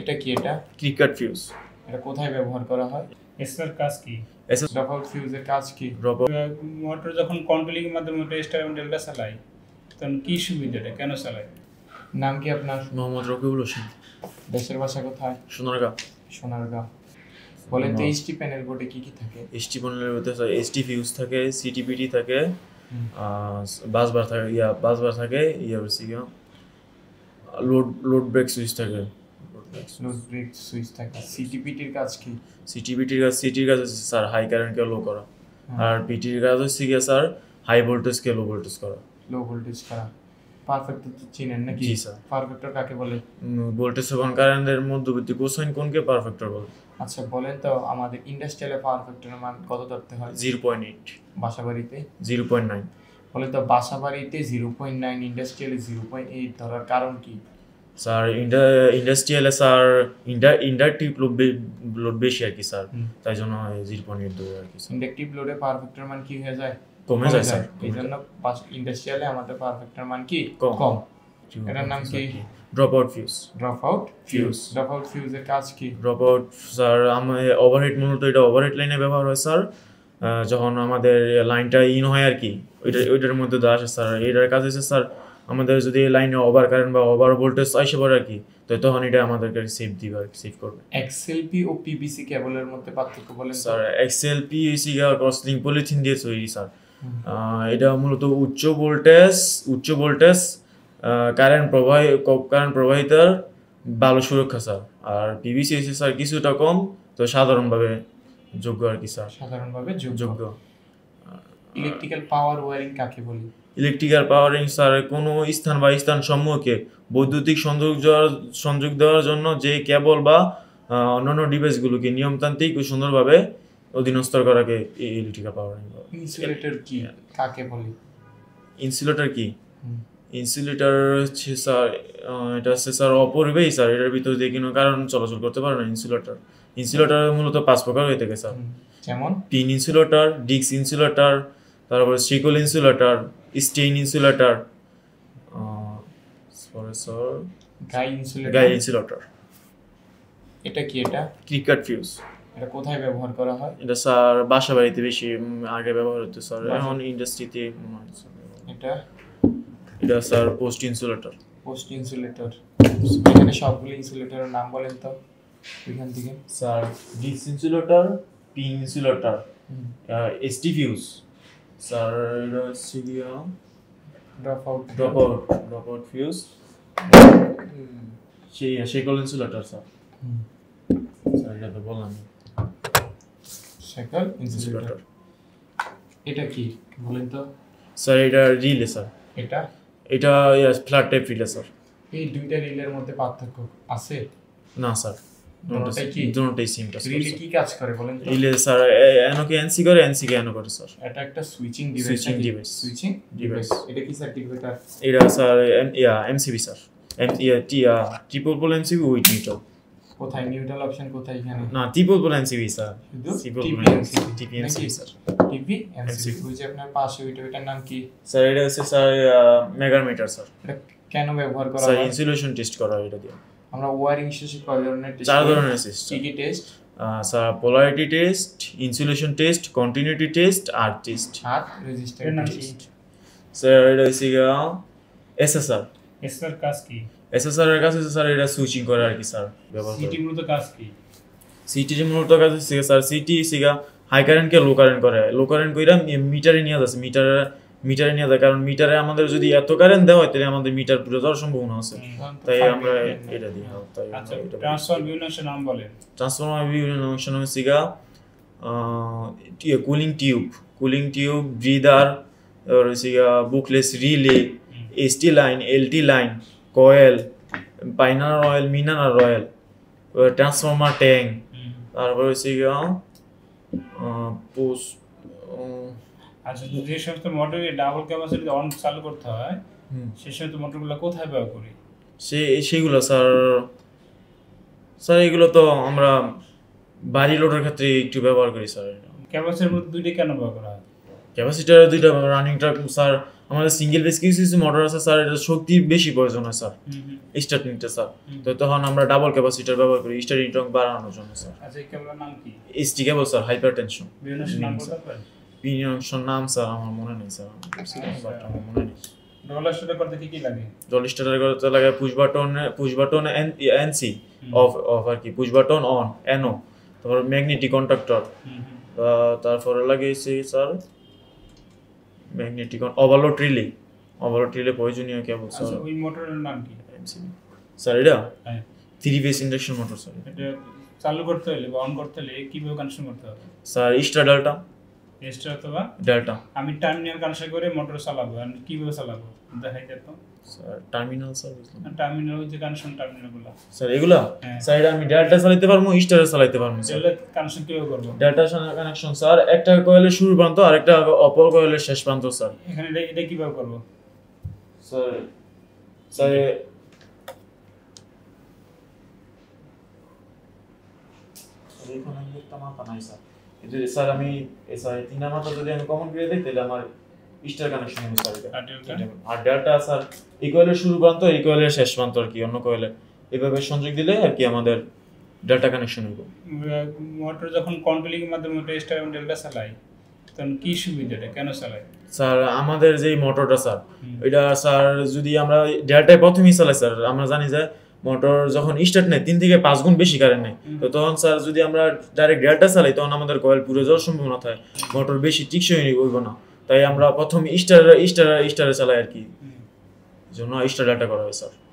এটা কি এটা ক্রিকেট ফিউজ এটা কোথায় ব্যবহার করা হয় এসআর কাজ কি এসএস ডবল ফিউজের কাজ কি মোটর যখন কন্ট্রোলিং এর মাধ্যমে ওটা স্টার এবং ডেল্টা চালায় তখন কি সুবিধাটা কেন চালায় নাম কি আপনার মোহাম্মদ রকিবুল হোসেন দেশের ভাষা কোথায় সোনারগাঁও সোনারগাঁও বলেন তো এইচটি প্যানেল বোর্ডে কি কি থাকে এইচটি প্যানেলের মধ্যে এইচটি ফিউজ থাকে সিটিপিটি থাকে বাসবার থাকে ইয়া বাসবার থাকে ইয়া লোড লোড ব্রেক সুইচ থাকে ক্লোজ ব্রেক সুইচ থাকে সিটিপিটির কাজ কি সিটিপিটির কাজ সিটির কাজ হচ্ছে স্যার হাই কারেন্টকে লো করা আর পিটির কাজ হচ্ছে গিয়ে স্যার হাই ভোল্টেজকে লো ভোল্টেজ করা লো ভোল্টেজ করা পারফেক্ট তো চিনেন নাকি জি স্যার পারফেক্টর কাকে বলে ভোল্টেজ এবং কারেন্টের মধ্যবর্তী কোসাইন কোনকে পারফেক্টর বলে আচ্ছা বলেন তো আমাদের ইন্ডাস্ট্রিয়ালে পাওয়ার মান কত ধরতে হয় জিরো পয়েন্ট এইট বাসাবাড়িতে জিরো পয়েন্ট নাইন বলে তো বাসা বাড়িতে জিরো পয়েন্ট নাইন ইন্ডাস্ট্রিয়ালে জিরো পয়েন্ট এইট ধরার কারণ কি স্যার ইন্ডা ইন্ডাস্ট্রিয়ালে স্যার ইন্ডা ইন্ডাকটিভ লোড বেশি আর কি স্যার তাই জন্য জিরো পয়েন্ট এইট আর কি ইন্ডাকটিভ লোডে পার মান কি হয়ে যায় কমে যায় স্যার এই জন্য ইন্ডাস্ট্রিয়ালে আমাদের পার মান কি কম এটার নাম কি drop out fuse drop out fuse drop out ফিউজের কাজ কি ড্রপ আউট স্যার আমার ওভারহেড মূলত এটা ওভারহেড লাইনে ব্যবহার হয় স্যার যখন আমাদের লাইনটা ইন হয় আর কি ওইটার ওইটার মধ্যে দাস স্যার এটার কাজ হচ্ছে স্যার আমাদের যদি লাইনে ওভার কারেন্ট বা ওভার ভোল্টেজ আসে পড়ে আর কি তো তখন এটা আমাদেরকে সেভ দিবে সেভ করবে এক্সএলপি ও পিবিসি কেবলের মধ্যে পার্থক্য বলেন sir XLP AC cross link polythene দিয়ে তৈরি স্যার এটা মূলত উচ্চ ভোল্টেজ উচ্চ ভোল্টেজ কারেন্ট প্রবাহ কারেন্ট প্রবাহিতার ভালো সুরক্ষা স্যার আর পিবিসি এসি স্যার কিছুটা কম তো সাধারণভাবে যোগ্য আর কি স্যার সাধারণভাবে যোগ্য ইলেকট্রিক্যাল পাওয়ার ওয়্যারিং কাকে বলি ইলেকট্রিক্যাল পাওয়ারিং স্যার কোনো স্থান বা স্থান সমূহকে বৈদ্যুতিক সংযোগ সংযোগ দেওয়ার জন্য যে কেবল বা অন্যান্য ডিভাইসগুলোকে নিয়মতান্ত্রিক ও সুন্দরভাবে অধীনস্থ করাকে ইলেকট্রিক্যাল পাওয়ারিং ইনসুলেটর কি কাকে বলি ইনসুলেটর কি ইনসুলেটর হচ্ছে স্যার এটা হচ্ছে স্যার অপরিবাহী স্যার এটার ভিতর দিয়ে কোনো কারণ চলাচল করতে পারে না ইনসুলেটর ইনসুলেটর মূলত পাঁচ প্রকার হয়ে থাকে স্যার যেমন পিন ইনসুলেটর ডিস্ক ইনসুলেটর তারপরে স্ট্রিকল insulator strain insulator guy insulator guy insulator এটা কি এটা ক্রিকেট ফিউজ এটা কোথায় ব্যবহার করা হয় এটা স্যার বাসা বাড়িতে বেশি আগে ব্যবহার হতো স্যার এখন ইন্ডাস্ট্রিতে এটা এটা sir post insulator post insulator এখানে সবগুলো ইনসুলেটরের নাম বলেন তো এখান থেকে sir disc insulator P insulator ST fuse drop Dropout. Drop Dropout fuse সেই সেকল ইনসুলেটর স্যার স্যার এটা তো বললাম সেকল ইনসুলেটর এটা কি বলেন তো স্যার এটা রিলে স্যার এটা এটা ইয়াস ফ্ল্যাট টাইপ রিলে স্যার এই দুইটা রিলের মধ্যে পার্থক্য আছে না sir switching device switching device এটা কি স্যার স্যার অপশন কোথায় না স্যার আপনার নাম কি স্যার এটা হচ্ছে স্যার স্যার এটা কেন ব্যবহার করা হয় ইনসুলেশন টেস্ট করা হয় এটা দিয়ে আমরা ওয়ারিং শেষে কয় ধরনের টেস্ট চার ধরনের টেস্ট কি কি test sir polarity test insulation test continuity test আর টেস্ট আর রেজিস্টার টেস্ট স্যার এটা হইছে গাও এসএসআর এসআর কাজ কি এসএসআর এর কাজ হচ্ছে স্যার এটা সুইচিং করে আর কি স্যার ব্যবহার করে সিটি মূলত কাজ কি সিটি যে মূলত কাজ হচ্ছে স্যার সিটি সিগা হাই কে লো কারেন্ট করে লো কারেন্ট কইরা মিটারে নিয়া যাচ্ছে মিটারে মিটারে নিয়ে যায় কারণ মিটারে আমাদের যদি এত কারেন্ট দেওয়া হয় তাহলে আমাদের মিটার পুরো যাওয়ার সম্ভাবনা আছে তাই হ্যাঁ, আচ্ছা, আমরা এটা দিই তাই ট্রান্সফরমেশন নাম বলে ট্রান্সফরমার বিভিউনেশন হচ্ছে cooling tube cooling tube breather হচ্ছে গা Buchholz relay ST line LT line coil পাইনার রয়েল মিনানার রয়েল ট্রান্সফরমার ট্যাঙ্ক তারপর হচ্ছে গা পোস্ট আচ্ছা যদি যে সমস্ত মোটরে ডাবল ক্যাপাসিটি অন চালু করতে হয় সে সমস্ত মোটরগুলো কোথায় ব্যবহার করি সে সেগুলো স্যার স্যার এগুলো তো আমরা বাড়ি লোডের ক্ষেত্রে একটু ব্যবহার করি স্যার ক্যাপাসিটার মধ্যে দুইটা কেন ব্যবহার করা হয় ক্যাপাসিটার দুইটা রানিং ট্রাক স্যার আমাদের সিঙ্গেল বেস কিছু কিছু মোটর আছে স্যার এটা শক্তি বেশি প্রয়োজন হয় স্যার স্টার্টিংটা স্যার তো তখন আমরা ডাবল ক্যাপাসিটার ব্যবহার করি স্টার্টিং ট্রাক বাড়ানোর জন্য স্যার আচ্ছা এই কেবলের নাম কি ST cable sir hyper tension বিভিন্ন নাম বলতে পারেন ইনজেকশন নাম স্যার আমার মনে নেই স্যার বাট আচ্ছা। আমার মনে নেই স্যার ম্যাগনেটিক প্রয়োজনীয় আচ্ছা, কি স্যার এটা three phase induction motor sir চালু করতে হলে বা করতে হলে কিভাবে কানেকশন করতে হবে স্যার স্টার রেজিস্টার অথবা ডেল্টা আমি টার্মিনাল কানেকশন করে মোটর চালাবো আমি কিভাবে চালাবো দেখাই দেখো টার্মিনাল স্যার টার্মিনাল হচ্ছে কানেকশন গুলো স্যার এগুলা স্যার এটা আমি ডেল্টা চালাতে পারবো স্টারে চালাতে পারবো স্যার কানেকশন কিভাবে করব ডেল্টা কানেকশন স্যার একটা কয়েলের শুরু প্রান্ত আর একটা অপর কয়েলের শেষ প্রান্ত স্যার এখানে এটা কিভাবে করব স্যার স্যার এখানে একটা মাপা নাই স্যার কিন্তু এসআর আমি এসআর তিন নাম্বারটা যদি আমি কমন করে দিই তাহলে আমার স্টার কানেকশন আর ডেল্টা স্যার শুরু প্রান্ত শেষ প্রান্ত আর কি অন্য এভাবে সংযোগ দিলে আর কি আমাদের ডেল্টা কানেকশন হবে মোটর যখন কন্ট্রোলিং এর মাধ্যমে মোটর স্টার এবং ডেল্টা চালাই তখন কি সুবিধাটা কেন চালাই স্যার আমাদের যে মোটরটা স্যার এটা স্যার যদি আমরা ডেল্টায় প্রথমেই চালাই স্যার আমরা জানি যে মোটর যখন স্টার্ট নেয় তিন থেকে পাঁচ গুণ বেশি কারেন্ট নেয় তো তখন স্যার যদি আমরা ডাইরেক্ট ডেল্টা চালাই তখন আমাদের কয়েল পুরো যাওয়ার সম্ভাবনা থাকে মোটর বেশি টিকসই হইব না তাই আমরা প্রথমে স্টার স্টার স্টারে চালাই আর কি জন্য স্টার ডাটা করা হয় স্যার